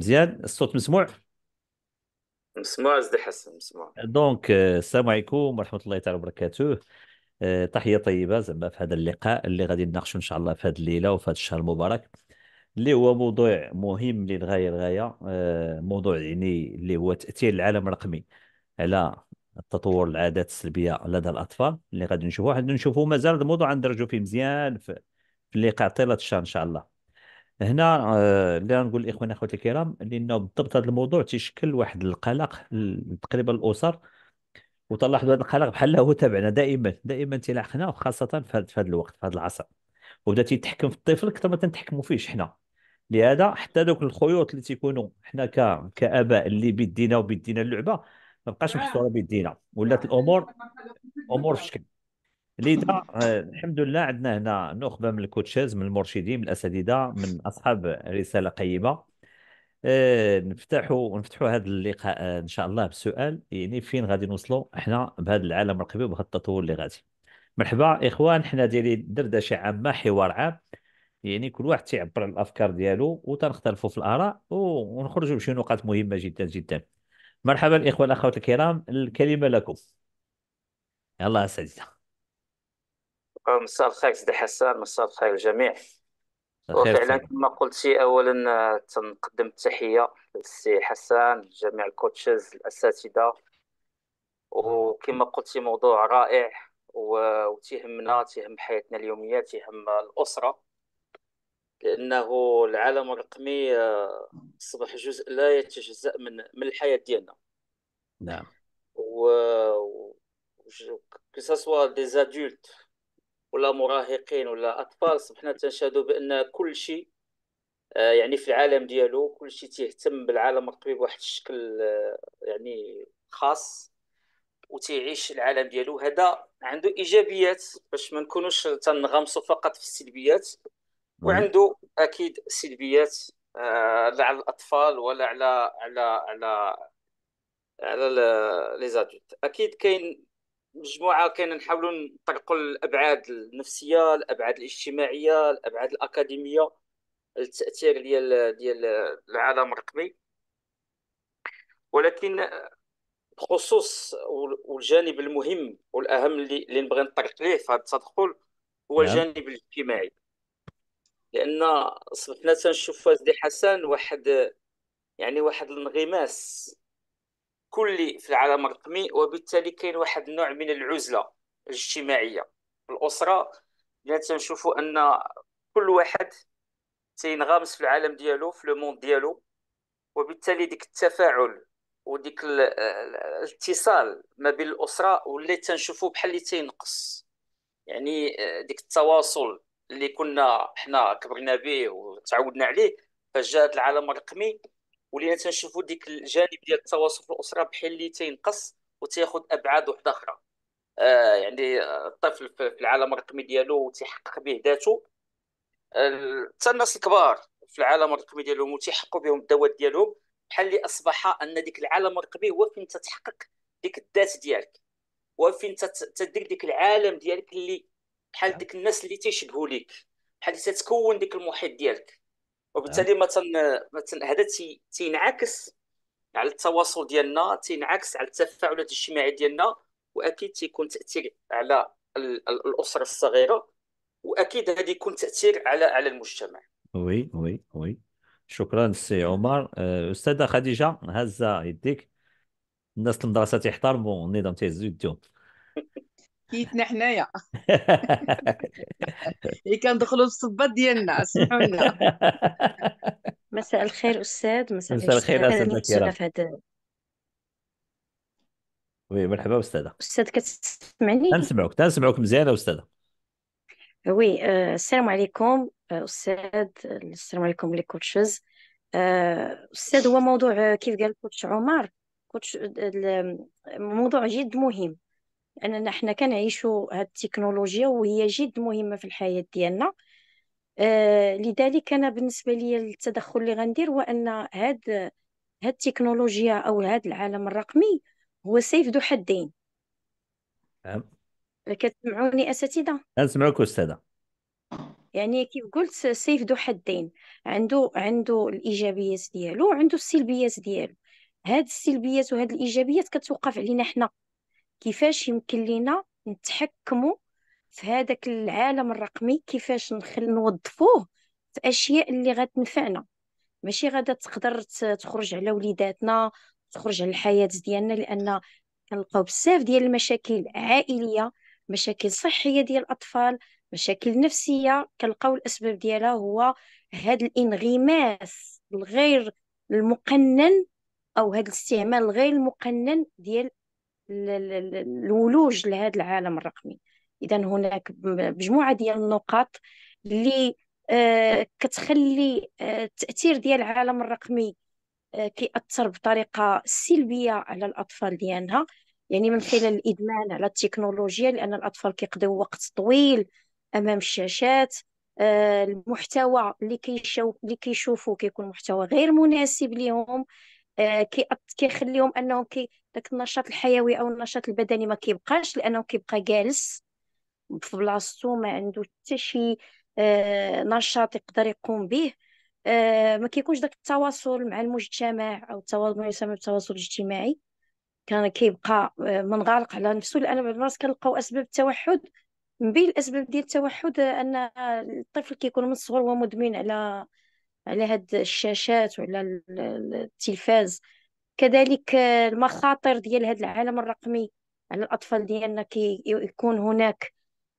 مزيان الصوت مسموع مسموع زد حسن مسموع دونك آه، السلام عليكم ورحمه الله تعالى وبركاته آه، تحيه طيبه زعما في هذا اللقاء اللي غادي نناقشوا ان شاء الله في هذه الليله وفي هذا الشهر المبارك اللي هو موضوع مهم للغايه الغايه آه، موضوع يعني اللي هو تاثير العالم الرقمي على تطور العادات السلبيه لدى الاطفال اللي غادي نشوفوه غادي نشوفوه مازال هذا الموضوع غندرجو فيه مزيان في اللقاء طيله الشهر ان شاء الله هنا اللي آه، نقول الاخوان اخواتي الكرام لانه بالضبط هذا الموضوع تيشكل واحد القلق تقريبا الاسر وتلاحظوا هذا القلق بحال هو تابعنا دائما دائما تيلاحقنا وخاصه في هذا الوقت في هذا العصر وبدا تيتحكم في الطفل اكثر ما تنتحكموا فيه حنا لهذا حتى دوك الخيوط اللي تيكونوا حنا ك... كاباء اللي بيدينا وبيدينا اللعبه ما بقاش محصوره آه. بيدينا ولات الامور امور في شكل لذا آه. آه، الحمد لله عندنا هنا نخبه من الكوتشيز من المرشدين من الاساتذه من اصحاب رساله قيمه نفتحوا آه، نفتحوا هذا اللقاء ان شاء الله بسؤال يعني فين غادي نوصلوا احنا بهذا العالم الرقمي وبهذا التطور اللي غادي مرحبا اخوان حنا دايرين دردشه عامه حوار عام يعني كل واحد تيعبر على الافكار ديالو وتنختلفوا في الاراء ونخرجوا بشي نقاط مهمه جدا جدا مرحبا الاخوه الاخوات الكرام الكلمه لكم يلا سعيده آه، مساء الخير سيدي حسان مساء الخير الجميع وفعلا كما قلتي اولا آه، تنقدم التحيه للسي حسان جميع الكوتشز الاساتذه وكما قلتي موضوع رائع وتهمنا وتيهمنا تيهم حياتنا اليوميه تيهم الاسره لانه العالم الرقمي آه، اصبح جزء لا يتجزا من من الحياه ديالنا نعم و و- وج- que ولا مراهقين ولا اطفال صبحنا تنشهدوا بان كل شيء آه، يعني في العالم ديالو كل شيء تيهتم بالعالم الرقمي بواحد الشكل آه، يعني خاص وتيعيش العالم ديالو هذا عنده ايجابيات باش ما نكونوش تنغمسوا فقط في السلبيات وعنده اكيد سلبيات آه، لا على الاطفال ولا على على على على لي اكيد كاين مجموعه كنا نحاولوا نطرقوا الابعاد النفسيه الابعاد الاجتماعيه الابعاد الاكاديميه التاثير ديال ديال العالم الرقمي ولكن بخصوص والجانب المهم والاهم اللي نبغي نطرق ليه في هذا التدخل هو نعم. الجانب الاجتماعي لان صبحنا تنشوف فازلي حسن واحد يعني واحد الانغماس كلي في العالم الرقمي وبالتالي كاين واحد النوع من العزله الاجتماعيه في الاسره يعني تنشوفوا ان كل واحد تينغمس في العالم ديالو في لو موند ديالو وبالتالي ديك التفاعل وديك الاتصال ما بين الاسره واللي تنشوفوا بحال اللي تينقص يعني آه، ديك التواصل اللي كنا حنا كبرنا به وتعودنا عليه فجاء العالم الرقمي ولينا تنشوفوا ديك الجانب ديال التواصل في الاسره بحال اللي تينقص وتاخذ ابعاد واحده اخرى آه يعني آه، الطفل في العالم الرقمي ديالو وتحقق به ذاته آه، حتى الناس الكبار في العالم الرقمي ديالهم وتيحققوا بهم الذوات ديالهم بحال اللي اصبح ان ديك العالم الرقمي هو فين تتحقق ديك الذات ديالك وفين تدير ديك العالم ديالك اللي بحال ديك الناس اللي تيشبهوا ليك بحال تتكون ديك المحيط ديالك وبالتالي نعم. مثلا تن هذا تينعكس على التواصل ديالنا تينعكس على التفاعلات الاجتماعيه ديالنا واكيد تيكون تاثير على الاسره الصغيره واكيد هذا يكون تاثير على على المجتمع وي وي وي شكرا سي عمر آه، استاذه خديجه هزه يديك الناس المدرسه تيحترموا النظام تيهزوا يديهم كيتنا حنايا اللي كندخلوا للصبات ديالنا اسمحوا لنا مساء الخير استاذ مساء مساء الخير استاذ كيرا وي مرحبا استاذه استاذ كتسمعني تنسمعوك تنسمعوك مزيان استاذه وي آه، السلام عليكم آه، استاذ السلام عليكم لي كوتشز آه، استاذ هو موضوع كيف قال كوتش عمر كوتش موضوع جد مهم اننا حنا كنعيشوا هاد التكنولوجيا وهي جد مهمه في الحياه ديالنا آه لذلك انا بالنسبه لي التدخل اللي غندير هو ان هاد هاد التكنولوجيا او هاد العالم الرقمي هو سيف ذو حدين نعم كتسمعوني اساتذه نسمعوك استاذه يعني كيف قلت سيف ذو حدين عنده عنده الايجابيات ديالو وعنده السلبيات ديالو هاد السلبيات وهاد الايجابيات كتوقف علينا حنا كيفاش يمكن لينا نتحكموا في هذاك العالم الرقمي كيفاش نخل نوظفوه في اشياء اللي غتنفعنا ماشي غادا تقدر تخرج على وليداتنا تخرج على الحياه ديالنا لان كنلقاو بزاف ديال المشاكل عائليه مشاكل صحيه ديال الاطفال مشاكل نفسيه كنلقاو الاسباب ديالها هو هذا الانغماس الغير المقنن او هذا الاستعمال الغير المقنن ديال الولوج لهذا العالم الرقمي اذا هناك مجموعه ديال النقاط اللي آه، كتخلي التاثير آه، ديال العالم الرقمي آه، كيأثر بطريقه سلبيه على الاطفال ديالنا يعني من خلال الادمان على التكنولوجيا لان الاطفال كيقضيو وقت طويل امام الشاشات المحتوى اللي كيشوفوا كيكون محتوى غير مناسب ليهم آه، كيخليهم انهم كي داك النشاط الحيوي او النشاط البدني ما كيبقاش لانه كيبقى جالس في بلاصتو ما عنده حتى شي آه، نشاط يقدر يقوم به آه، ما كيكونش داك التواصل مع المجتمع او التواصل ما يسمى بالتواصل الاجتماعي كان كيبقى منغلق على نفسه لان بعض المرات كنلقاو اسباب التوحد من بين الاسباب ديال التوحد ان الطفل كيكون من الصغر هو مدمن على على هاد الشاشات وعلى التلفاز كذلك المخاطر ديال هاد العالم الرقمي على الأطفال ديالنا كي يكون هناك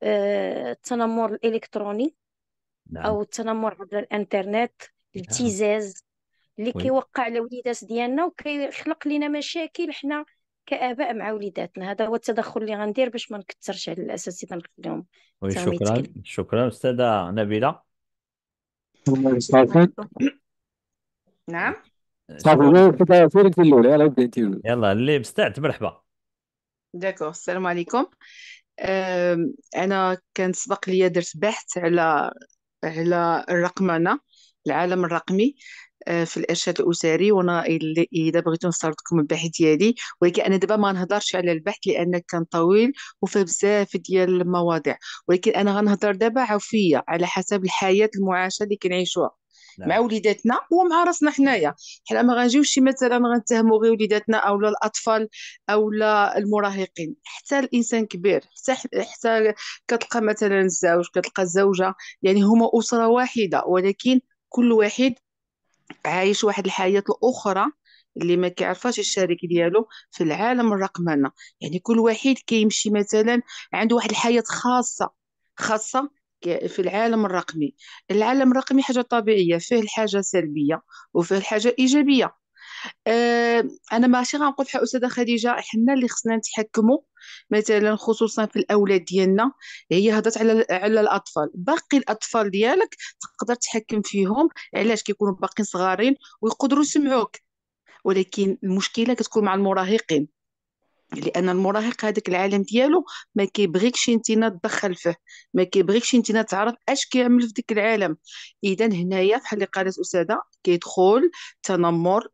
آه، التنمر الإلكتروني نعم. أو التنمر عبر الإنترنت نعم. الابتزاز اللي كيوقع على وليدات ديالنا وكيخلق لنا مشاكل حنا كاباء مع وليداتنا هذا هو التدخل اللي غندير باش ما نكثرش على الاساتذه نخليهم شكرا شكرا استاذه نبيله نعم صافي في الاولى يلا يلا اللي بستعت مرحبا داكو السلام عليكم انا كان سبق لي درت بحث على على الرقمنه العالم الرقمي آه، في الارشاد الاسري وانا اذا بغيتو نستعرض لكم البحث ديالي ولكن انا دابا ما نهضرش على البحث لان كان طويل وفيه بزاف ديال المواضيع ولكن انا غنهضر دابا عفويه على حسب الحياه المعاشه اللي كنعيشوها نعم. مع وليداتنا ومع راسنا حنايا حنا ما غنجيوش مثلا غنتهموا غير وليداتنا او الاطفال او المراهقين حتى الانسان كبير حتى حتى كتلقى مثلا الزوج كتلقى الزوجه يعني هما اسره واحده ولكن كل واحد عايش واحد الحياة الأخرى اللي ما كيعرفاش الشريك ديالو في العالم الرقمنه يعني كل واحد كيمشي مثلا عنده واحد الحياه خاصه خاصه في العالم الرقمي العالم الرقمي حاجه طبيعيه فيه الحاجه سلبيه وفيه الحاجه ايجابيه أه انا ماشي غنقول بحال استاذه خديجه حنا اللي خصنا نتحكموا مثلا خصوصا في الاولاد ديالنا هي هضرت على على الاطفال باقي الاطفال ديالك تقدر تحكم فيهم علاش كيكونوا باقيين صغارين ويقدروا يسمعوك ولكن المشكله كتكون مع المراهقين لان المراهق هذاك العالم ديالو ما كيبغيكش انت تدخل فيه ما كيبغيكش انت تعرف اش كيعمل في ديك العالم اذا هنايا بحال اللي قالت استاذه كيدخل تنمر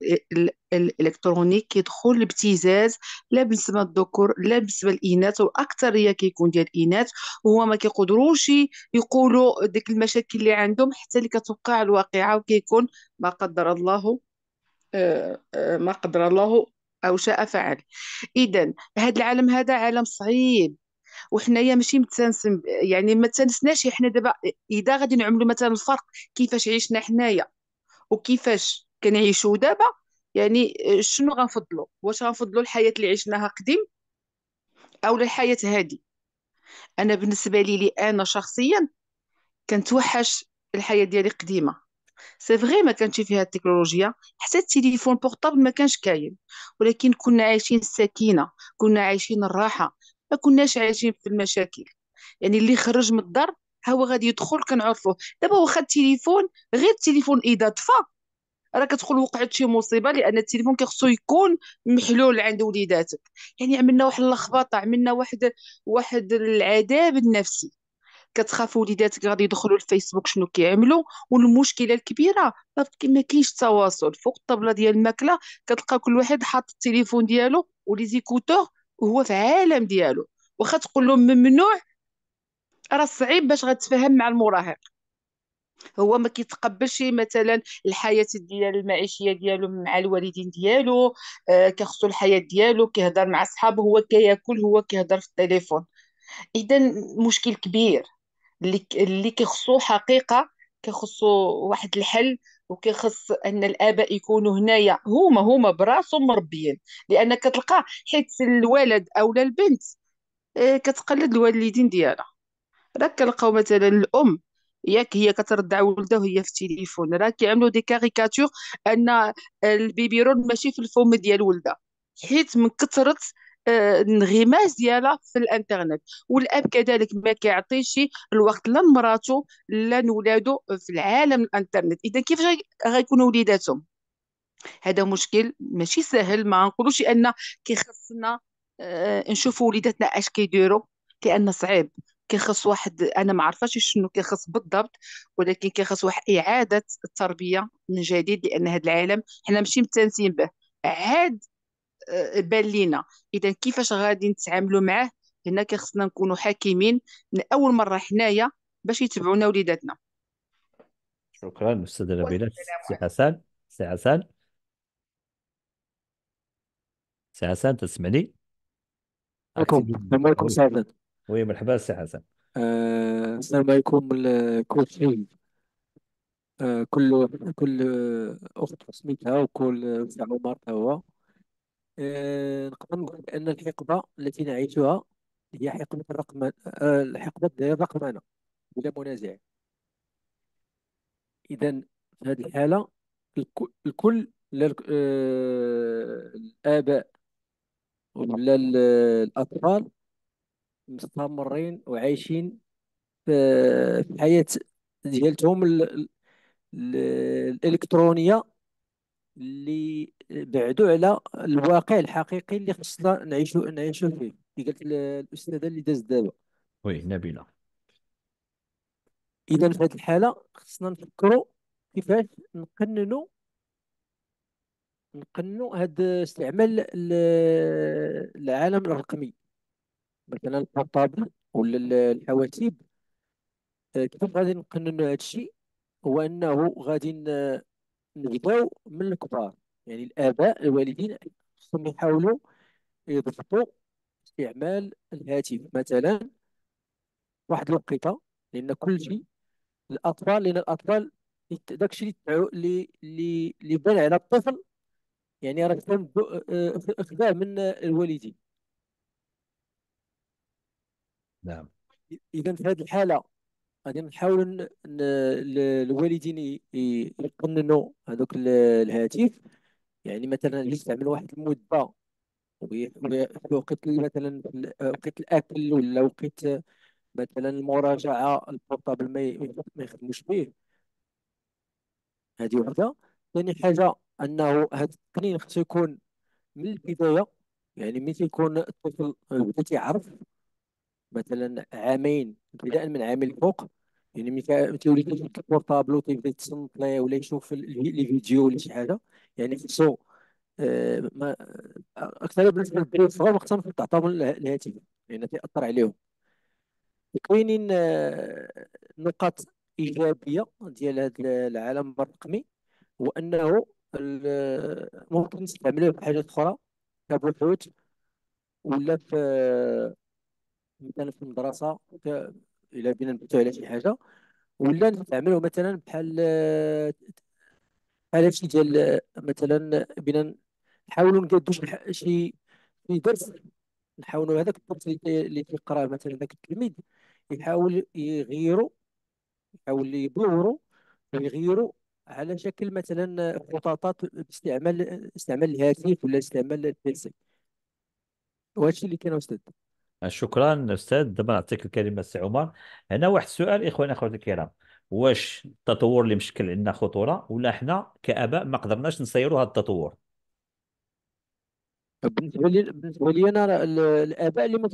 الالكتروني كيدخل الابتزاز لا بالنسبه للذكور لا بالنسبه للاناث والاكثريه كيكون ديال الاناث وهو ما كيقدروش يقولوا ديك المشاكل اللي عندهم حتى اللي كتوقع الواقعه وكيكون ما قدر الله آه، آه، ما قدر الله أو شاء فعل إذا هذا العالم هذا عالم صعيب وحنايا ماشي متنسم يعني ما تنسناش حنا دابا اذا غادي نعملوا مثلا الفرق كيفاش عيشنا حنايا وكيفاش كنعيشوا دابا يعني شنو غنفضلوا واش غنفضلوا الحياه اللي عشناها قديم او الحياه هذه انا بالنسبه لي انا شخصيا كنتوحش الحياه ديالي قديمه سي فغي ما كانتش فيها التكنولوجيا حتى التليفون بورطابل ما كانش كاين ولكن كنا عايشين السكينه كنا عايشين الراحه ما كناش عايشين في المشاكل يعني اللي خرج من الدار هو غادي يدخل كنعرفوه دابا واخا التليفون غير التليفون اذا طفى راه كتقول وقعت شي مصيبه لان التليفون كيخصو يكون محلول عند وليداتك يعني عملنا واحد اللخبطه عملنا واحد واحد العذاب النفسي كتخاف وليداتك غادي يدخلوا الفيسبوك شنو كيعملوا والمشكله الكبيره ما كاينش تواصل فوق الطبله ديال الماكله كتلقى كل واحد حاط التليفون ديالو ولي زيكوتور وهو في عالم ديالو واخا تقول لهم ممنوع راه صعيب باش غتفهم مع المراهق هو ما كيتقبلش مثلا الحياه ديال المعيشيه ديالو مع الوالدين ديالو آه كيخصو الحياه ديالو كيهضر مع صحابه هو كياكل هو كيهضر في التليفون اذا مشكل كبير اللي كيخصو حقيقه كيخصو واحد الحل وكيخص ان الاباء يكونوا هنايا هما هما براسهم مربيين لان كتلقى حيت الولد او البنت آه، كتقلد الوالدين ديالها راك كنلقاو مثلا الام ياك هي كتردع ولدها وهي في التليفون راه كيعملوا دي كاريكاتور ان البيبيرون ماشي في الفم ديال ولدها حيت من كثرة انغماس ديالها في الانترنت والاب كذلك ما كيعطيش الوقت لا لمراته لا لولادو في العالم الانترنت اذا كيفاش غيكونوا وليداتهم هذا مشكل ماشي سهل ما نقولوش ان كيخصنا آه، نشوفوا وليداتنا اش كيديروا لان صعيب كيخص واحد انا ما عرفاش شنو كيخص بالضبط ولكن كيخص واحد اعاده التربيه من جديد لان هذا العالم حنا ماشي متنسين به عاد آه، آه، بان لينا اذا كيفاش غادي نتعاملوا معاه هنا كيخصنا نكونوا حاكمين من اول مره حنايا باش يتبعونا وليداتنا شكرا استاذه نبيله سي حسن سي حسن سي حسن تسمعني عليكم السلام عليكم سي عبد وي مرحبا سي حسن آه، السلام عليكم الكوتشين كل كل اخت سميتها وكل سي عمر تا هو نقدر آه، نقول بأن الحقبة التي نعيشها هي حقبة الرقم آه، الحقبة ديال الرقمنة بلا منازع إذا في هذه الحالة الكل لا آه، الآباء ولا الأطفال مستمرين وعايشين في حياه ديالتهم الإلكترونية اللي بعدوا على الواقع الحقيقي اللي خصنا نعيشو نعيشوا فيه اللي قالت الاستاذه اللي دازت دابا وي نبيلة اذا في هذه الحاله خصنا نفكروا كيفاش نقننوا نقنوا هذا استعمال العالم الرقمي مثلا البورطابل ولا الحواتيب آه، كيفاش غادي نقننوا هذا الشيء هو انه غادي ن- نبداو من الكبار يعني الاباء الوالدين خصهم يحاولوا يضبطوا استعمال الهاتف مثلا واحد الوقيته لان كل شيء الاطفال لان الاطفال داكشي اللي اللي اللي بان على الطفل يعني راه كان خداه من الوالدين نعم اذا في هذه الحاله غادي نحاول الوالدين يقننوا هذوك الهاتف يعني مثلا اللي يستعمل واحد المده وقت مثلا وقت الاكل ولا وقت مثلا المراجعه البورطابل ما يخدموش به هذه وحده ثاني حاجه انه هذا التقنين خصو يكون من البدايه يعني ملي تيكون الطفل بدا تيعرف مثلا عامين ابتداء من عامين الفوق يعني ملي كا- تيولي البورتابل البورطابل وتيبدا يتصنت ولا يشوف لي فيديو ولا شي حاجه يعني خصو آه، ما اكثر بالنسبه للدراري الصغار ما خصهمش تعطاهم الهاتف لان تيأثر عليهم كاينين آه، نقاط ايجابيه ديال هذا العالم الرقمي هو انه ممكن نستعملوه في حاجات اخرى كبحوث ولا في مثلا في المدرسه الا بينا نبحثوا على شي حاجه ولا نستعملوا مثلا بحال بحال هادشي ديال مثلا بينا نحاولوا نقادو شي شي درس نحاولوا هذاك الدرس اللي تيقرا مثلا ذاك التلميذ يحاول يغيرو يحاول يبلورو ويغيرو على شكل مثلا خطاطات باستعمال استعمال الهاتف ولا استعمال البيسي وهادشي اللي كاين استاذ شكرا استاذ دابا نعطيك الكلمه السي عمر هنا واحد السؤال اخواني اخواتي الكرام واش التطور اللي مشكل عندنا خطوره ولا حنا كاباء ما قدرناش نسيروا هذا التطور بالنسبه لي بالنسبه لي انا الاباء اللي ما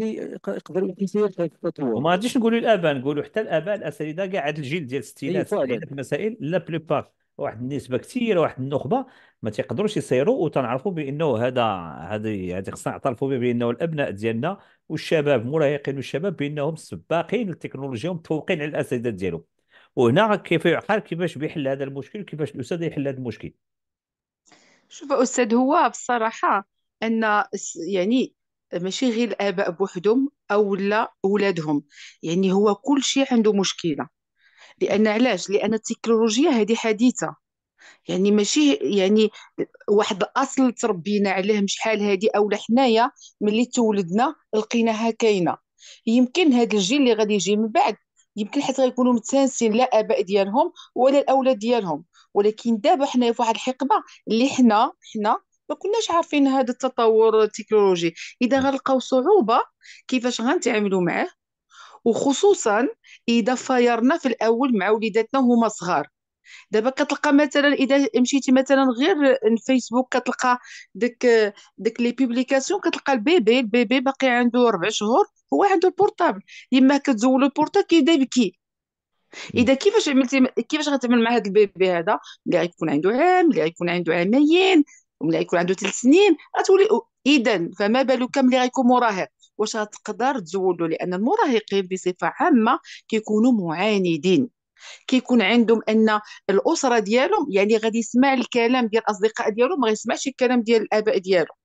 يقدروا يسير هذا التطور وما غاديش نقولوا الاباء نقولوا حتى الاباء الاساتذه كاع هذا الجيل ديال الستينات أيوة، السبعينات المسائل لا بلوبار واحد النسبه كثيره واحد النخبه ما تيقدروش يسيروا وتنعرفوا بانه هذا هذه هذه خصنا نعترفوا به بانه الابناء ديالنا والشباب مراهقين والشباب بانهم سباقين للتكنولوجيا ومتفوقين على الاساتذه ديالهم وهنا كيف يعقل كيفاش بيحل هذا المشكل وكيفاش الاستاذ يحل هذا المشكل شوف استاذ هو بصراحه ان يعني ماشي غير الاباء بوحدهم او لا اولادهم يعني هو كل شيء عنده مشكله لان علاش لان التكنولوجيا هذه حديثه يعني ماشي يعني واحد الاصل تربينا عليه شحال هذه اولا حنايا ملي تولدنا لقيناها كاينه يمكن هذا الجيل اللي غادي يجي من بعد يمكن حيت غيكونوا متسانسين لا اباء ديالهم ولا الاولاد ديالهم ولكن دابا حنايا في واحد الحقبه اللي حنا حنا ما كناش عارفين هذا التطور التكنولوجي اذا غنلقاو صعوبه كيفاش غنتعاملوا معاه وخصوصا اذا فايرنا في الاول مع وليداتنا وهما صغار دابا كتلقى مثلا اذا مشيتي مثلا غير الفيسبوك كتلقى ديك ديك لي بوبليكاسيون كتلقى البيبي البيبي باقي عنده ربع شهور هو عنده البورطابل يما كتزولو البورطابل كيبدا يبكي اذا كيفاش عملتي كيفاش غتعمل مع هذا البيبي هذا اللي غيكون عنده عام اللي غيكون عنده عامين وملي غيكون عنده ثلاث سنين غتولي اذا فما بالك ملي غيكون مراهق واش غتقدر تزولو لان المراهقين بصفه عامه كيكونوا معاندين كيكون عندهم ان الاسره ديالهم يعني غادي يسمع الكلام ديال الاصدقاء ديالهم ما يسمعش الكلام ديال الاباء ديالهم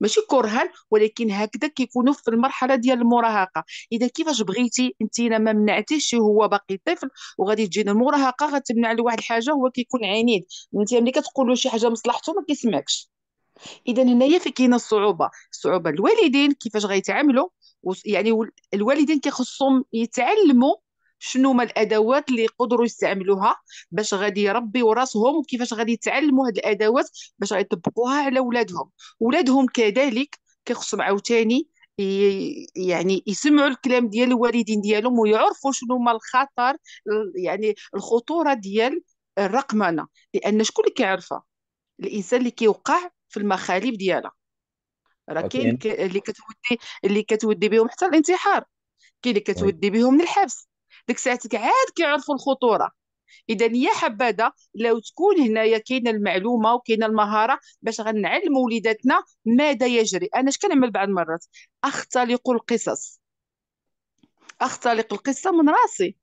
ماشي كرها ولكن هكذا كيكونوا في المرحله ديال المراهقه اذا كيفاش بغيتي انت ما منعتيش هو باقي طفل وغادي تجينا المراهقه غتمنع له واحد الحاجه هو كيكون عنيد انت ملي كتقول له شي حاجه مصلحته ما كيسمعكش اذا هنايا فين كاينه الصعوبه الصعوبه الوالدين كيفاش غيتعاملوا يعني الوالدين كيخصهم يتعلموا شنو هما الادوات اللي يقدروا يستعملوها باش غادي يربيو راسهم وكيفاش غادي يتعلموا هاد الادوات باش يطبقوها على ولادهم ولادهم كذلك كيخصهم عاوتاني يعني يسمعوا الكلام ديال الوالدين ديالهم ويعرفوا شنو هما الخطر يعني الخطوره ديال الرقمنه لان شكون اللي كيعرفها الانسان اللي كيوقع في المخالب ديالها راه كاين اللي كتودي اللي كتودي بهم حتى الانتحار كاين اللي كتودي بهم للحبس ديك الساعات عاد كيعرفوا الخطوره اذا يا حبذا لو تكون هنايا كاينه المعلومه وكاينه المهاره باش غنعلم وليداتنا ماذا يجري انا اش كنعمل بعض المرات اختلق القصص اختلق القصه من راسي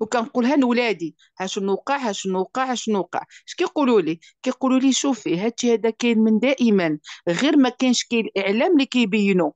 وكنقولها لولادي ها شنو وقع ها شنو وقع ها شنو وقع اش كيقولوا لي كيقولوا لي شوفي هادشي هذا كاين من دائما غير ما كاينش كاين الاعلام اللي كيبينو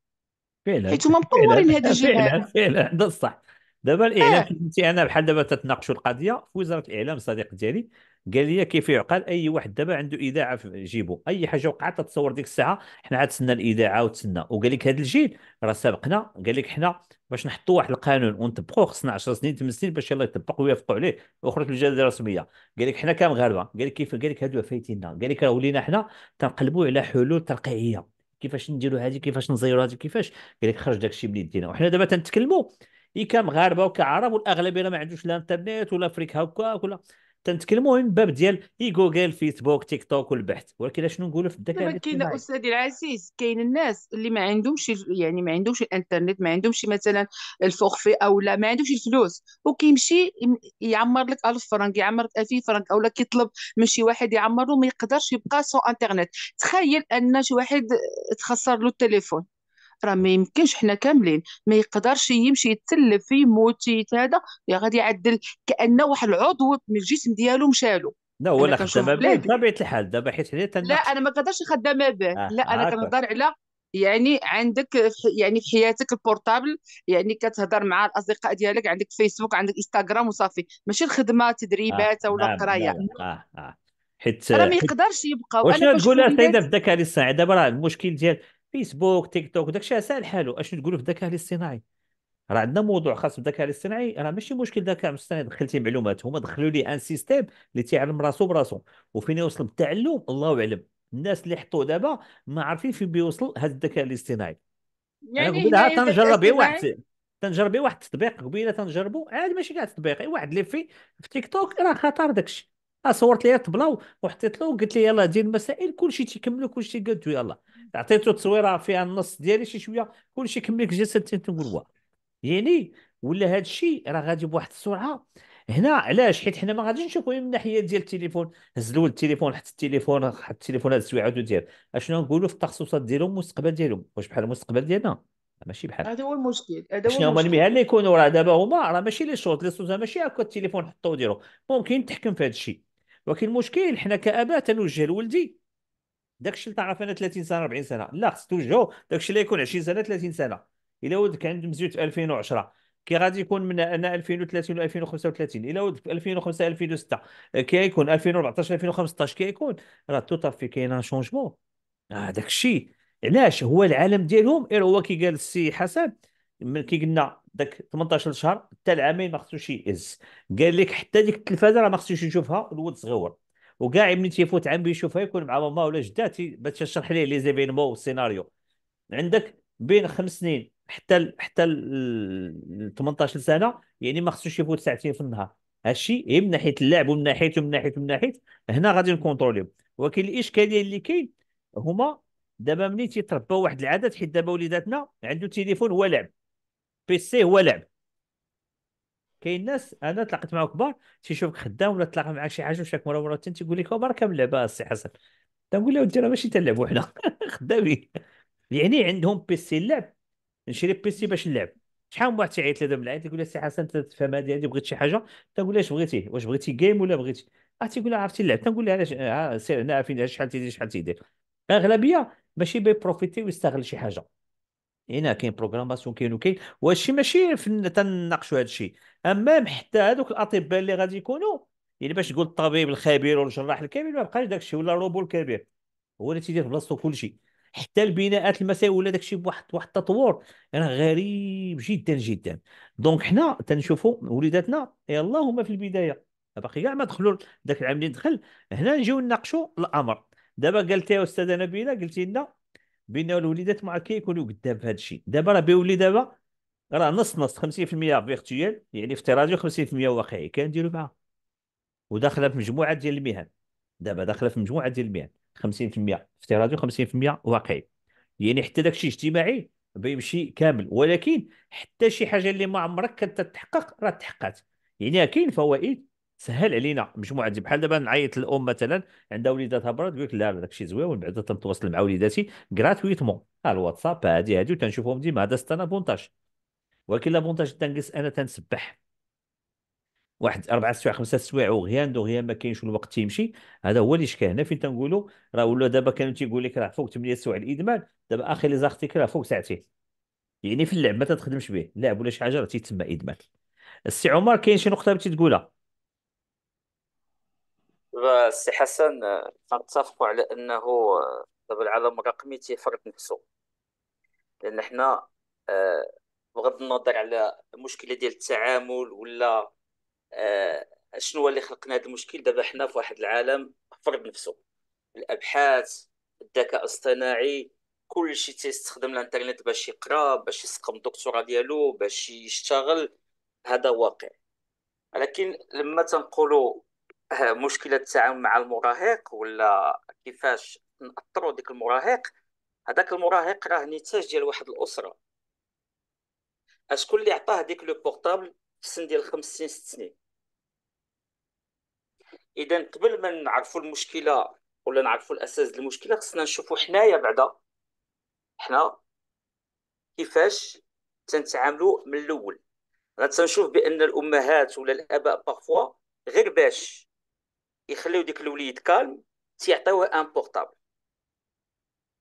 فعلا حيت هما مطورين هاد الجهه فعلا فعلا هذا الصح دابا الاعلام آه. انا بحال دابا تتناقشوا القضيه في وزاره الاعلام صديق ديالي قال لي كيف يعقل اي واحد دابا عنده اذاعه في جيبو اي حاجه وقعت تصور ديك الساعه حنا عاد تسنى الاذاعه وتسنى وقال لك هذا الجيل راه سابقنا قال لك حنا باش نحطوا واحد القانون ونطبقوه خصنا 10 سنين 8 سنين باش يلاه يطبق ويوافقوا عليه وخرج الجلاله الرسميه قال لك حنا كمغاربه قال لك كيف قال لك هادو فايتينا قال لك راه ولينا حنا تنقلبوا على حلول ترقيعيه كيفاش نديروا هذه كيفاش نزيروا هذه كيفاش قال لك خرج داك الشيء من يدينا وحنا دابا تنتكلموا اي كمغاربه وكعرب والاغلبيه ما عندوش لا انترنت ولا فريك هكاك ولا تنتكلموا من باب ديال اي جوجل فيسبوك تيك توك والبحث ولكن شنو نقولوا في الذكاء الاصطناعي كاين استاذي العزيز كاين الناس اللي ما عندهمش يعني ما عندهمش الانترنت ما عندهمش مثلا الفوخفي او لا ما عندهمش الفلوس وكيمشي يعمر لك 1000 فرنك يعمر لك 2000 فرنك او لا كيطلب من شي واحد يعمر له ما يقدرش يبقى سو انترنت تخيل ان شي واحد تخسر له التليفون راه ما يمكنش حنا كاملين ما يقدرش يمشي يتسلف يموت هذا غادي يعدل كانه واحد العضو من الجسم ديالو مشالو لا هو خدامه به بطبيعه الحال دابا حيت حنا لا انا ما كنهضرش خدامه به آه. لا انا كنهضر على يعني عندك يعني في حياتك البورتابل يعني كتهضر مع الاصدقاء ديالك عندك فيسبوك عندك انستغرام وصافي ماشي الخدمه تدريبات آه. ولا نعم، قرايه نعم. آه. آه. حيت راه ما يقدرش يبقى واش تقول السيده في الذكاء الصناعي دابا راه المشكل ديال فيسبوك تيك توك داك الشيء ساهل حاله اشنو تقولوا في الذكاء الاصطناعي راه عندنا موضوع خاص بالذكاء الاصطناعي راه ماشي مشكل الذكاء الاصطناعي دخلتي معلومات هما دخلوا لي ان سيستيم اللي تيعلم راسو براسو وفين يوصل بالتعلم الله اعلم الناس اللي حطوه دابا ما عارفين فين بيوصل هذا الذكاء الاصطناعي يعني قبيله تنجرب واحد تنجرب واحد التطبيق قبيله تنجربو عاد ماشي كاع تطبيق واحد اللي في في تيك توك راه خطر داكشي آه، صورت لي طبله وحطيت له وقلت لي يلاه دير المسائل كلشي تيكملو كلشي قلت يلاه عطيتو تصويره فيها النص ديالي شي شويه كلشي كمل لك جسد تنقول واه يعني ولا هذا الشيء راه غادي بواحد السرعه هنا علاش حيت حنا ما غاديش نشوفوا من الناحيه ديال التليفون هز الاول التليفون حط التليفون حط التليفون هذا عاودو دير اشنو نقولوا في التخصصات ديالهم المستقبل ديالهم واش بحال المستقبل ديالنا ماشي بحال هذا هو المشكل هذا هو شنو هما المهن اللي يكونوا راه دابا هما راه ماشي لي شوط لي شوط ماشي هكا التليفون حطوه وديروا ممكن تحكم في هذا الشيء ولكن المشكل حنا كاباء تنوجه لولدي داك الشيء اللي تعرف انا 30 سنه 40 سنه لا خص توجهو داك الشيء اللي يكون 20 سنه 30 سنه الا ولدك عنده مزيود في 2010 كي غادي يكون من انا 2030 و 2035 الا ولدك في 2005 2006 كي يكون 2014 2015 كي يكون راه توتا في كاين ان شونجمون آه داك الشيء علاش هو العالم ديالهم إيه هو كي قال السي حسن من كي قلنا داك 18 شهر حتى العامين ما خصوش يئز قال لك حتى ديك التلفازه راه ما خصوش يشوفها الولد صغير وكاع من تيفوت عام بيشوفها يكون مع ماما ولا جداتي باش تشرح ليه لي زيفينمون والسيناريو عندك بين خمس سنين حتى الـ حتى ال 18 سنه يعني ما خصوش يفوت ساعتين في النهار هادشي هي إيه من ناحيه اللعب ومن ناحيه ومن ناحيه ومن ناحيه هنا غادي نكونتروليو ولكن الاشكاليه اللي كاين هما دابا ملي تيتربى واحد العدد حيت دابا وليداتنا عنده تليفون هو لعب بي سي هو لعب كاين ناس انا تلاقيت معاهم كبار تيشوفك خدام ولا تلاقى معاك شي حاجه وشاك مره مرتين تيقول لك بارك من اللعبه السي حسن تنقول له انت راه ماشي تنلعبوا حنا خدامين يعني عندهم بيسي اللعب نشري بيسي باش نلعب شحال من واحد تيعيط لي من العيط يقول لي السي حسن تفهم هذه هذه بغيت شي حاجه تنقول له اش بغيتي واش بغيتي جيم ولا بغيتي اه تيقول لها عرفتي اللعب تنقول لها علاش أه، سير هنا عارفين شحال تيدير شحال تيدير الاغلبيه ماشي بيبروفيتي ويستغل شي حاجه هنا كاين بروغراماسيون كاين وكاين وهادشي ماشي تناقشوا هادشي اما حتى هادوك الاطباء اللي غادي يكونوا يعني باش تقول الطبيب الخبير والجراح الكبير ما بقاش داكشي ولا الروبو الكبير هو اللي تيدير في بلاصتو كلشي حتى البناءات المساويه ولا داكشي بواحد واحد التطور راه يعني غريب جدا جدا دونك حنا تنشوفوا وليداتنا يلاه هما في البدايه باقي كاع ما دخلوا داك العام اللي دخل هنا نجيو نناقشوا الامر دابا قالت يا استاذه نبيله قلتي لنا بان الوليدات ما كيكونوا قدام في هذا الشيء دابا راه بيولي دابا راه نص نص 50% فيرتويال يعني افتراضي و50% واقعي كنديروا معاها وداخله في مجموعه ديال المهن دابا داخله في مجموعه ديال المهن 50% افتراضي و50% واقعي يعني حتى داك الشيء اجتماعي بيمشي كامل ولكن حتى شي حاجه اللي ما عمرك كانت تتحقق راه تحققت يعني كاين فوائد سهل علينا مجموعه بحال دابا نعيط للام مثلا عندها وليداتها برد يقول لك لا داك الشيء زوين ومن بعد تنتواصل مع وليداتي غراتويتمون الواتساب هادي هادي وتنشوفهم ديما هذا ستا بونتاج ولكن لا بونتاج تنجلس انا تنسبح واحد اربع سوايع خمسه سوايع وغيان دو غيان ما كاينش الوقت تيمشي هذا هو اللي شكا هنا فين تنقولوا راه ولا دابا كانوا تيقول لك راه فوق 8 سوايع الادمان دابا اخر لي زارتيكل راه فوق ساعتين يعني في اللعب ما تخدمش به اللعب ولا شي حاجه راه تيتسمى ادمان السي عمر كاين شي نقطه بغيتي تقولها السي حسن آه، نتفقوا على انه آه، دابا العالم الرقمي تيفرض نفسه لان حنا آه، بغض النظر على المشكله ديال التعامل ولا شنو هو اللي خلقنا هذا المشكل دابا حنا في واحد العالم فرض نفسه الابحاث الذكاء الاصطناعي كل شيء تيستخدم الانترنت باش يقرا باش يسقم الدكتوراه ديالو باش يشتغل هذا واقع ولكن لما تنقولوا مشكله التعامل مع المراهق ولا كيفاش ناثروا ديك المراهق هذاك المراهق راه نتاج ديال واحد الاسره اشكون اللي عطاه ديك لو بورطابل في السن ديال خمس سنين ست سنين اذا قبل ما نعرفوا المشكله ولا نعرفوا الاساس ديال المشكله خصنا نشوفوا حنايا بعدا حنا كيفاش تنتعاملوا من الاول انا تنشوف بان الامهات ولا الاباء بارفوا غير باش يخليو ديك الوليد كالم تيعطيوه ان بورطابل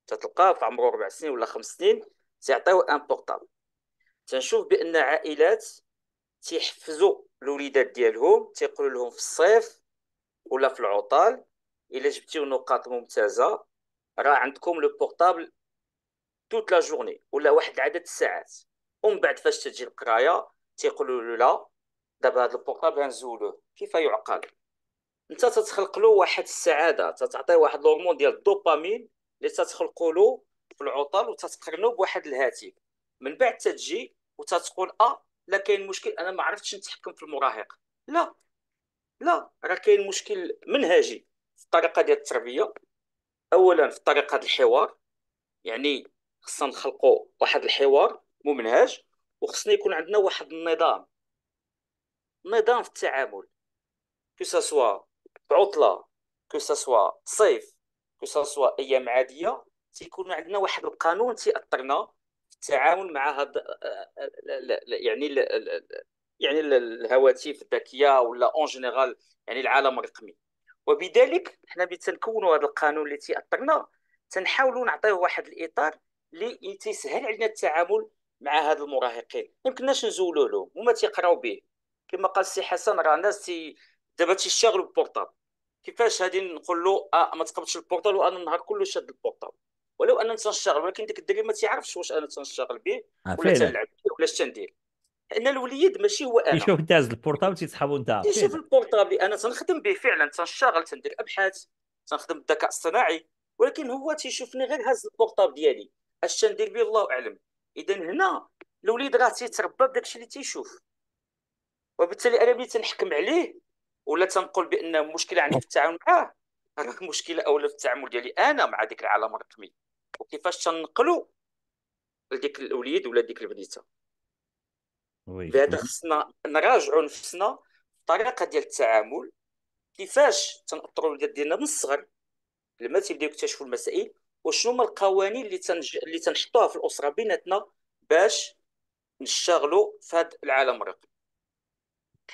تتلقاه في عمره ربع سنين ولا خمس سنين تيعطيوه ان بورطابل تنشوف بان عائلات تيحفزوا الوليدات ديالهم تيقولوا لهم في الصيف ولا في العطال الا جبتيو نقاط ممتازه راه عندكم لو بورطابل توت لا جورني ولا واحد العدد الساعات ومن بعد فاش تجي القرايه تيقولوا له لا دابا هذا البورطابل غنزولوه كيف يعقل انت تتخلق له واحد السعاده تتعطيه واحد الهرمون ديال الدوبامين اللي تتخلق له في العطل وتتقرنو بواحد الهاتف من بعد تتجي وتتقول اه لا كاين مشكل انا ما عرفتش نتحكم في المراهق لا لا راه كاين مشكل منهجي في الطريقه ديال التربيه اولا في طريقه الحوار يعني خصنا نخلقوا واحد الحوار ممنهج وخصنا يكون عندنا واحد النظام نظام في التعامل كو سوا بعطله كو سوا صيف كو سوا ايام عاديه تيكون عندنا واحد القانون تيأثرنا في التعامل مع هاد يعني الـ يعني الهواتف الذكيه ولا اون جينيرال يعني العالم الرقمي وبذلك حنا ملي تنكونوا هذا القانون اللي تيأثرنا تنحاولوا نعطيه واحد الاطار اللي تيسهل علينا التعامل مع هاد المراهقين يمكنناش نزولوا لهم هما تيقراو به كما قال السي حسن راه ناس تي دابا تيشتغلوا بالبورطابل كيفاش غادي نقول له اه ما تقبضش البورطابل وانا النهار كله شاد البورطابل ولو انا تنشتغل ولكن ديك الدري ما تيعرفش واش انا تنشتغل به آه، ولا تنلعب به ولا اش تندير لان الوليد ماشي هو انا يشوف داز البورطابل تيسحبو انت يشوف البورطابل انا تنخدم به فعلا تنشتغل تندير ابحاث تنخدم بالذكاء الصناعي ولكن هو تيشوفني غير هاز البورطابل ديالي اش تندير به الله اعلم اذا هنا الوليد راه تيتربى بداك الشيء اللي تيشوف وبالتالي انا ملي تنحكم عليه ولا تنقول بان مشكله عندي في التعامل معاه راه مشكله اولا في التعامل ديالي انا مع ديك العالم الرقمي وكيفاش تنقلو لديك الوليد ولا ديك البنيته بهذا خصنا نراجعوا نفسنا الطريقه ديال التعامل كيفاش تنطروا الوليدات ديالنا من الصغر لما تيبداو يكتشفوا المسائل وشنو هما القوانين اللي تنج... اللي تنحطوها في الاسره بيناتنا باش نشتغلوا في هذا العالم الرقمي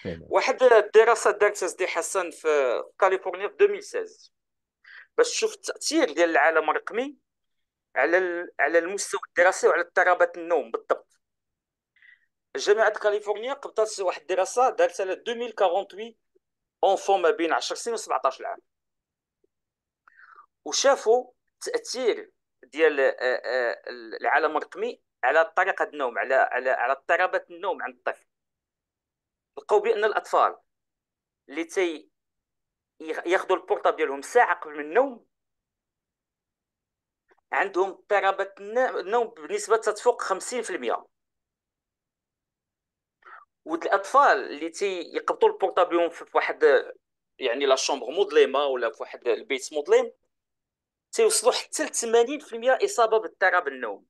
واحد الدراسه دارت سيدي حسن في كاليفورنيا في 2016 باش تشوف التاثير ديال العالم الرقمي على على المستوى الدراسي وعلى اضطرابات النوم بالضبط جامعه كاليفورنيا قبضت واحد الدراسه دارتها على 2048 اونفون ما بين 10 سنين و 17 عام وشافوا التاثير ديال العالم الرقمي على طريقه النوم على على على اضطرابات النوم عند الطفل لقاو بان الاطفال اللي تي ياخذوا البورطاب ديالهم ساعه قبل من النوم عندهم اضطرابات النوم بنسبه تتفوق 50% ود الاطفال اللي تيقبطوا البورطاب ديالهم في واحد يعني لا شومبر مظلمه آه، ولا في واحد البيت مظلم تيوصلوا حتى ل 80% اصابه باضطراب النوم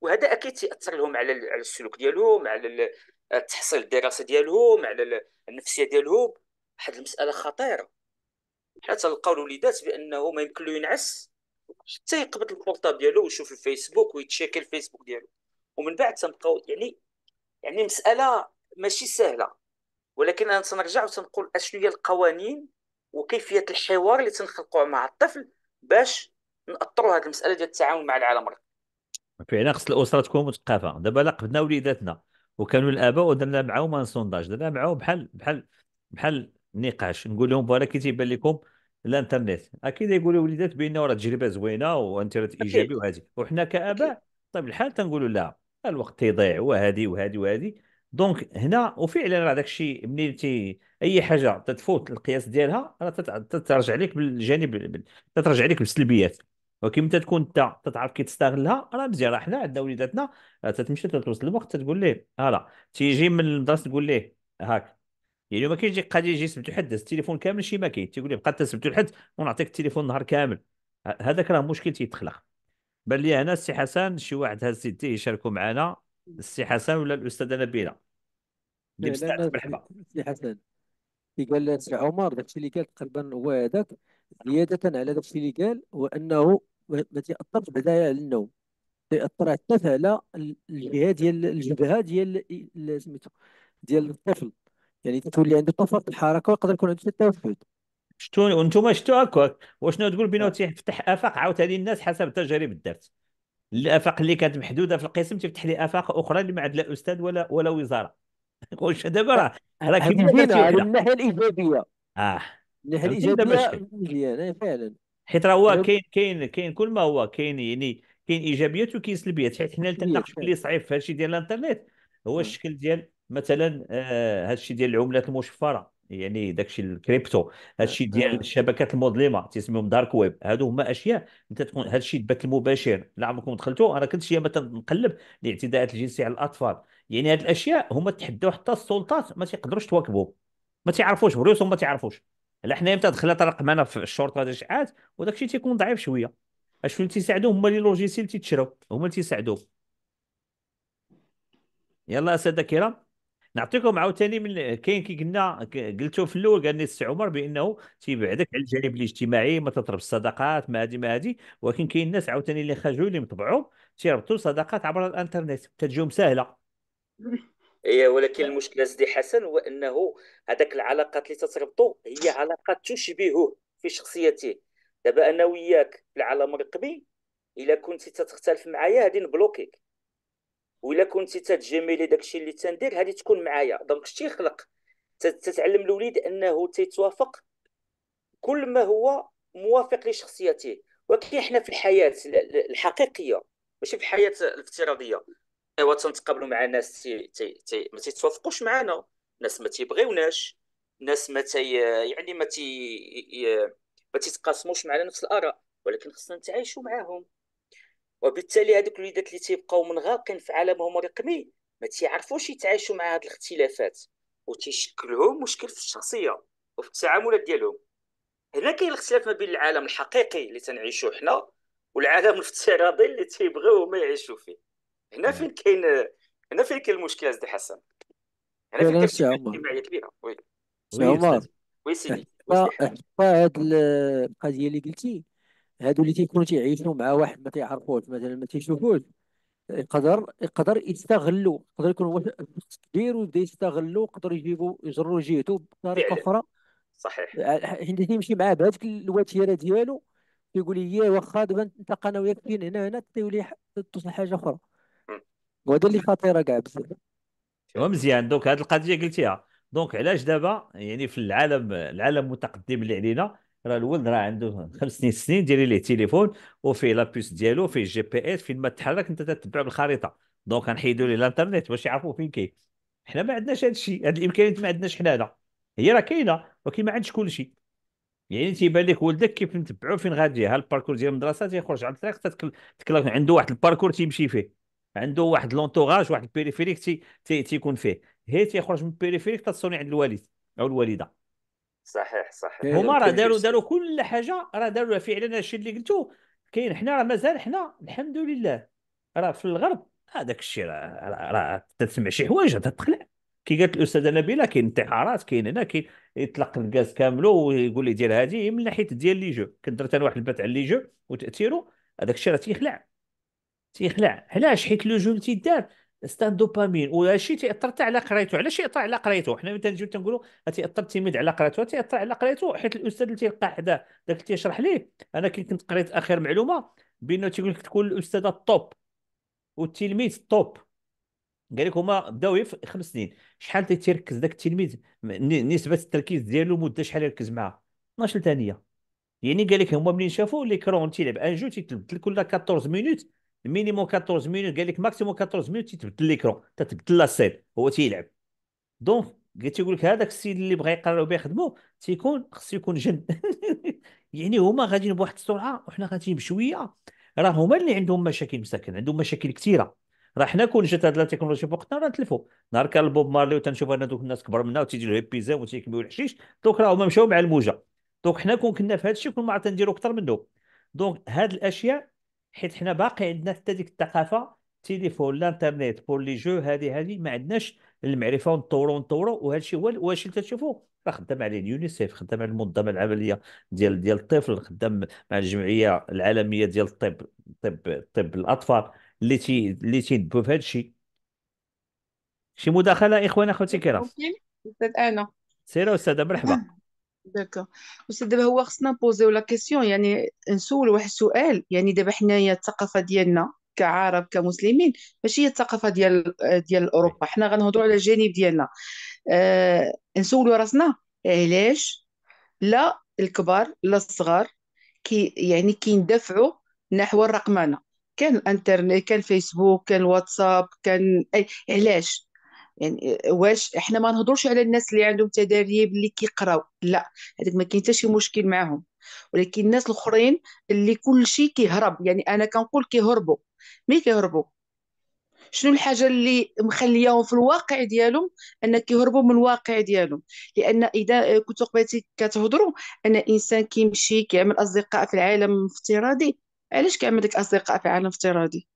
وهذا اكيد تاثر لهم على على السلوك ديالهم على التحصيل الدراسه ديالهم على النفسيه ديالهم واحد المساله خطيره حتى لقاو الوليدات بانه ما يمكن له ينعس حتى يقبض البورطاب ديالو ويشوف الفيسبوك ويتشيك الفيسبوك ديالو ومن بعد تنبقاو يعني يعني مساله ماشي سهله ولكن انا تنرجع وتنقول اشنو هي القوانين وكيفيه الحوار اللي تنخلقوه مع الطفل باش ناثروا هذه المساله ديال التعامل مع العالم الرقمي فعلا خص الاسره تكون مثقفه دابا لا قبلنا وليداتنا وكانوا الاباء ودرنا معاهم ان سونداج درنا معاهم بحال بحال بحال نقاش نقول لهم فوالا كي تيبان لكم الانترنت اكيد يقولوا وليدات بانه راه تجربه زوينه وانت ايجابي وهذه وحنا كاباء طيب الحال تنقولوا لا الوقت تيضيع وهذه وهذه وهذه دونك هنا وفعلا راه داك الشيء ملي تي اي حاجه تتفوت القياس ديالها راه تترجع لك بالجانب تترجع لك بالسلبيات ولكن متى تكون انت تتعرف كي تستغلها راه مزيان راه حنا عندنا وليداتنا تتمشي تدرس الوقت تقول ليه آه لا تيجي من المدرسه تقول ليه هاك يعني ما كاينش قد يجي سبت الحد التليفون كامل شي ما كاين تيقول ليه بقى سبت الحد ونعطيك التليفون النهار كامل هذاك راه مشكل تيتخلق بان لي هنا السي حسن شي واحد هاز يديه يشاركوا معنا السي حسن ولا الاستاذه نبيله اللي مرحبا السي حسن كي قال السي عمر داكشي اللي قال تقريبا هو هذاك زيادة على داكشي اللي قال هو أنه ما تيأثرش بعدا على النوم تيأثر حتى على الجهة ديال الجبهة ديال سميتو ديال الطفل يعني تولي عنده طفرة الحركة ويقدر يكون عنده التوحد شتو وانتم شتو هكاك وشنو تقول بينه تيفتح افاق عاوتاني الناس حسب التجارب دارت الافاق اللي كانت محدوده في القسم تفتح لي افاق اخرى اللي ما عند لا استاذ ولا ولا وزاره واش دابا راه راه كاين الناحيه الايجابيه اه يعني من الناحيه الايجابيه مزيان فعلا حيت راه هو كاين كاين كاين كل ما هو كاين يعني كاين ايجابيات وكاين سلبيات حيت حنا اللي تناقشوا اللي صعيب في هادشي ديال الانترنت هو الشكل ديال مثلا آه هادشي ديال العملات المشفره يعني داكشي الكريبتو هادشي آه، ديال آه. الشبكات المظلمه تسميهم دارك ويب هادو هما اشياء انت تكون هادشي البث المباشر لا عمركم دخلتوا انا كنت شي مثلا نقلب الاعتداءات الجنسيه على الاطفال يعني هاد الاشياء هما تحدوا حتى السلطات ما تيقدروش تواكبهم ما تيعرفوش بروسهم ما تيعرفوش الاحنا امتى دخلت رقمنه في الشرطه هذا الاشعاعات وداك الشيء تيكون ضعيف شويه اشنو اللي تيساعدو هما لي لوجيسيل تيتشراو هما اللي تيساعدو يلا اساتذه كرام نعطيكم عاوتاني من كاين كي قلنا قلتو في الاول قال لي السي عمر بانه تيبعدك على الجانب الاجتماعي ما تضرب الصداقات ما هادي ما هادي ولكن كاين الناس عاوتاني اللي خرجوا اللي مطبعوا تيربطوا صداقات عبر الانترنت تجيهم سهله إيه ولكن المشكله سيدي حسن هو انه هذاك العلاقات اللي تتربطو هي علاقات تشبهه في شخصيته دابا انا وياك في العالم الرقمي الا كنتي تتختلف معايا غادي نبلوكيك وإلا كنتي تتجملي داكشي اللي تندير غادي تكون معايا دونك شتي خلق تتعلم الوليد انه تيتوافق كل ما هو موافق لشخصيته ولكن حنا في الحياه الحقيقيه ماشي في الحياه الافتراضيه ايوا تنتقابلوا مع ناس تي تي تي ما تيتوافقوش معنا ناس ما تيبغيوناش ناس ما تي يعني ما تي ما تيتقاسموش معنا نفس الاراء ولكن خصنا نتعايشوا معاهم وبالتالي هذوك الوليدات اللي تيبقاو منغلقين في عالمهم الرقمي ما تيعرفوش يتعايشوا مع هاد الاختلافات وتيشكلهم مشكل في الشخصيه وفي التعاملات ديالهم هنا كاين الاختلاف ما بين العالم الحقيقي اللي تنعيشوه حنا والعالم الافتراضي اللي تيبغيو هما يعيشوا فيه هنا فين كاين هنا فين كاين المشكل سيدي حسن هنا فين كاين نفسي اجتماعية كبيرة وي سي وي عمر وي سيدي هاد القضيه اللي قلتي هادو اللي تيكونوا تيعيشوا مع واحد ما تيعرفوش مثلا ما تيشوفوش يقدر يقدر يستغلوا يقدر يكون واحد شخص كبير ويبدا يستغلوا يقدر يجيبوا يجروا جهته بطريقه اخرى صحيح حين تيمشي معاه بهذيك الوتيره ديالو تيقول لي إيه واخا دابا انت انا وياك فين هنا هنا تيولي توصل حاجه اخرى وهذا اللي خطيره كاع بزاف ومزيان مزيان دونك هذه القضيه قلتيها دونك علاش دابا يعني في العالم العالم المتقدم اللي علينا راه الولد راه عنده خمس سنين سنين ديري ليه تليفون وفيه لابوس ديالو فيه جي بي اس فين ما تحرك انت تتبع بالخريطه دونك غنحيدوا ليه الانترنت باش يعرفوا فين كاين حنا ما عندناش هذا الشيء هذه الامكانيات ما عندناش حنا هنا هي راه كاينه ولكن ما عندش كل شيء يعني تيبان لك ولدك كيف نتبعو فين غادي ها الباركور ديال المدرسه تيخرج على الطريق تتكلم عنده واحد الباركور تيمشي فيه عنده واحد لونتوراج واحد البيريفيريك تي تي تيكون فيه هي تيخرج من البيريفيريك تصوني عند الوالد او الوالده صحيح صحيح هما راه داروا داروا كل حاجه راه داروا فعلا الشيء اللي قلتو كاين حنا راه مازال حنا الحمد لله راه في الغرب هذاك الشيء راه راه تسمع شي حوايج تتخلع كي قالت الاستاذه نبيله كاين انتحارات كاين هنا كاين يطلق الغاز كاملو ويقول لي دير هذه من ناحيه ديال لي جو كنت درت انا واحد البث على لي جو وتاثيره هذاك الشيء راه تيخلع تيخلع علاش حيت لو جو اللي تيدار ستان دوبامين ولا شي تياثر حتى على قرايته علاش تياثر على قرايته حنا مثلا تنجيو تنقولوا تياثر التلميذ على قرايته تياثر على قرايته حيت الاستاذ اللي تيلقى حداه داك اللي تيشرح ليه انا كي كنت قريت اخر معلومه بانه تيقول لك تكون الاستاذه الطوب والتلميذ الطوب قال لك هما بداو في خمس سنين شحال تيركز داك التلميذ نسبه التركيز ديالو مده شحال يركز معاه 12 ثانيه يعني قال لك هما ملي شافوا ليكرون تيلعب ان جو تيتبدل كل 14 مينوت مينيموم 14 مينوت قال لك ماكسيموم 14 مينوت تيتبدل ليكرون تتبدل لا سيت هو تيلعب دونك تيقول لك هذاك السيد اللي بغى يقرروا وبغى يخدمو تيكون خصو يكون جن يعني هما غاديين بواحد السرعه وحنا غاديين بشويه راه هما اللي عندهم مشاكل مساكن عندهم مشاكل كثيره راه حنا كون جات هاد التكنولوجيا فوقنا راه تلفوا نهار كان بوب مارلي وتنشوف انا دوك الناس كبر منا وتيجي له بيزا وتيكبيو الحشيش دوك راه هما مشاو مع الموجه دوك حنا كون كنا في هذا الشيء كون ما عرفنا نديرو اكثر منه دونك هاد الاشياء حيت حنا باقي عندنا حتى ديك الثقافه التليفون الانترنيت بور لي جو هذه هذه ما عندناش المعرفه ونطوروا ونطوروا وهذا الشيء هو واش انت تشوفوا خدام على اليونيسيف خدام على المنظمه العمليه ديال ديال الطفل خدام مع الجمعيه العالميه ديال الطب طب طب الاطفال اللي تي اللي تيدبوا في هذا الشيء شي مداخله اخوان اخوتي الكرام استاذ انا سير استاذه مرحبا داكا بس دابا هو خصنا نبوزيو لا كيسيون يعني نسول واحد السؤال يعني دابا حنايا الثقافه ديالنا كعرب كمسلمين ماشي هي الثقافه ديال ديال اوروبا حنا غنهضروا على الجانب ديالنا آه نسولوا راسنا علاش لا الكبار لا الصغار كي يعني كيندفعوا نحو الرقمنه كان الانترنت كان فيسبوك كان واتساب كان علاش يعني آه، واش احنا ما نهضرش على الناس اللي عندهم تدريب اللي كيقراو لا هذاك ما كاين حتى شي مشكل معاهم ولكن الناس الاخرين اللي كل شيء كيهرب يعني انا كنقول كيهربوا مي كيهربوا شنو الحاجه اللي مخلياهم في الواقع ديالهم ان كيهربوا من الواقع ديالهم لان اذا آه، كنتو قبيتي كتهضروا ان انسان كيمشي كيعمل اصدقاء في العالم الافتراضي علاش كيعمل ديك اصدقاء في العالم الافتراضي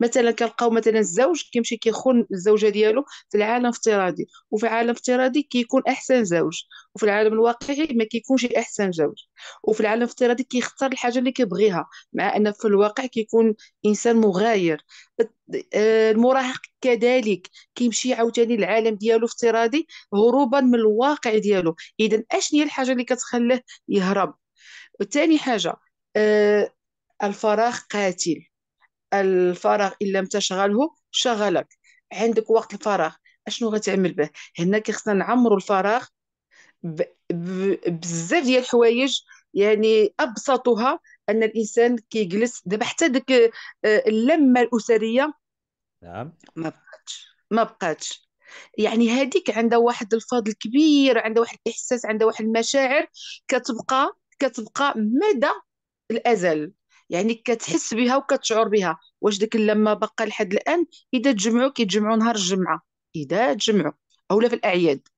مثلا كنلقاو مثلا الزوج كيمشي كيخون الزوجه ديالو في العالم افتراضي وفي العالم افتراضي كيكون احسن زوج وفي العالم الواقعي ما كيكونش احسن زوج وفي العالم الافتراضي كيختار الحاجه اللي كيبغيها مع ان في الواقع كيكون انسان مغاير آه، المراهق كذلك كيمشي عاوتاني العالم ديالو افتراضي هروبا من الواقع ديالو اذا اشني الحاجه اللي كتخليه يهرب ثاني حاجه آه، الفراغ قاتل الفراغ ان لم تشغله شغلك عندك وقت الفراغ اشنو غتعمل به هنا كيخصنا نعمروا الفراغ بزاف ديال الحوايج يعني ابسطها ان الانسان كيجلس دابا حتى ديك آه، اللمه الاسريه نعم ما بقاتش ما بقاتش يعني هذيك عندها واحد الفضل كبير عندها واحد الاحساس عندها واحد المشاعر كتبقى كتبقى مدى الازل يعني كتحس بها وكتشعر بها واش ديك اللمه باقا لحد الان اذا تجمعوا كيتجمعوا نهار الجمعه اذا تجمعوا اولا في الاعياد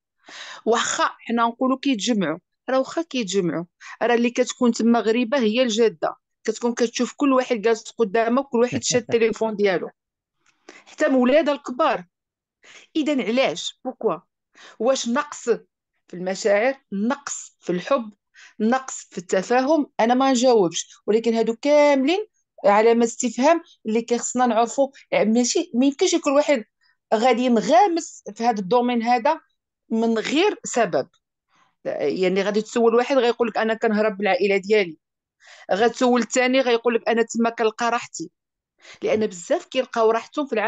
واخا حنا نقولوا كيتجمعوا راه واخا كيتجمعوا راه اللي كتكون تما غريبه هي الجاده كتكون كتشوف كل واحد جالس قدامه وكل واحد شاد التليفون ديالو حتى مولادها الكبار اذا علاش بوكوا واش نقص في المشاعر نقص في الحب نقص في التفاهم انا ما نجاوبش ولكن هادو كاملين علامة استفهام اللي كيخصنا نعرفوا يعني ماشي ما يمكنش يكون واحد غادي ينغمس في هذا الدومين هذا من غير سبب يعني غادي تسول واحد غيقول لك انا كنهرب بالعائله ديالي غتسول الثاني غيقول لك انا تما كنلقى راحتي لان بزاف كيلقاو راحتهم في العالم